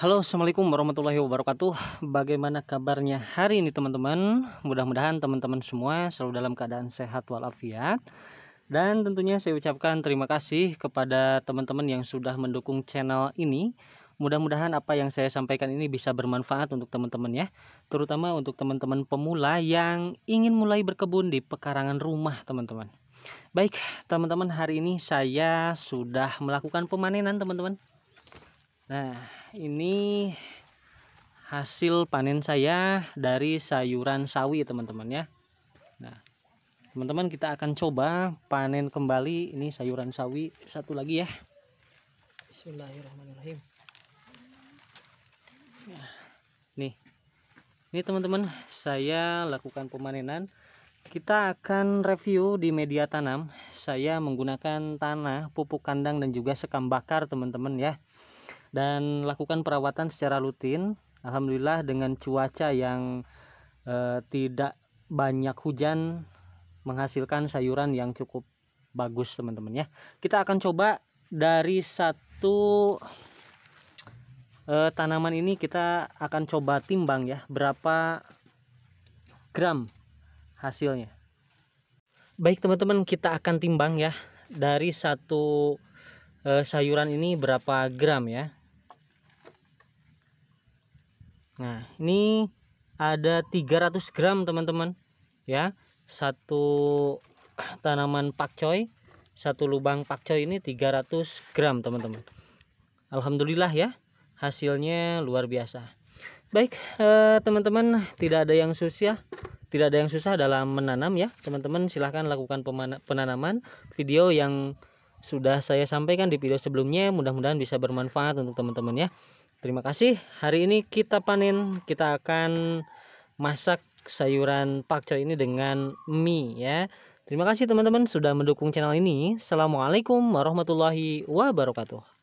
Halo assalamualaikum warahmatullahi wabarakatuh Bagaimana kabarnya hari ini teman-teman Mudah-mudahan teman-teman semua selalu dalam keadaan sehat walafiat Dan tentunya saya ucapkan terima kasih kepada teman-teman yang sudah mendukung channel ini Mudah-mudahan apa yang saya sampaikan ini bisa bermanfaat untuk teman-teman ya Terutama untuk teman-teman pemula yang ingin mulai berkebun di pekarangan rumah teman-teman Baik teman-teman hari ini saya sudah melakukan pemanenan teman-teman Nah, ini hasil panen saya dari sayuran sawi, teman-teman ya. Nah, teman-teman kita akan coba panen kembali ini sayuran sawi satu lagi ya. Bismillahirrahmanirrahim. Ya, nih. Ini teman-teman, saya lakukan pemanenan kita akan review di media tanam. Saya menggunakan tanah, pupuk kandang dan juga sekam bakar, teman-teman ya dan lakukan perawatan secara rutin. Alhamdulillah dengan cuaca yang e, tidak banyak hujan menghasilkan sayuran yang cukup bagus teman-teman ya. Kita akan coba dari satu e, tanaman ini kita akan coba timbang ya berapa gram hasilnya. Baik teman-teman kita akan timbang ya dari satu e, sayuran ini berapa gram ya Nah, ini ada 300 gram teman-teman. Ya, satu tanaman pakcoy, satu lubang pakcoy ini 300 gram teman-teman. Alhamdulillah ya, hasilnya luar biasa. Baik, eh, teman-teman, eh, tidak ada yang susah ya, tidak ada yang susah dalam menanam ya teman-teman silahkan lakukan penanaman video yang sudah saya sampaikan di video sebelumnya mudah-mudahan bisa bermanfaat untuk teman-teman ya Terima kasih. Hari ini kita panen, kita akan masak sayuran pakcoy ini dengan mie ya. Terima kasih teman-teman sudah mendukung channel ini. Assalamualaikum warahmatullahi wabarakatuh.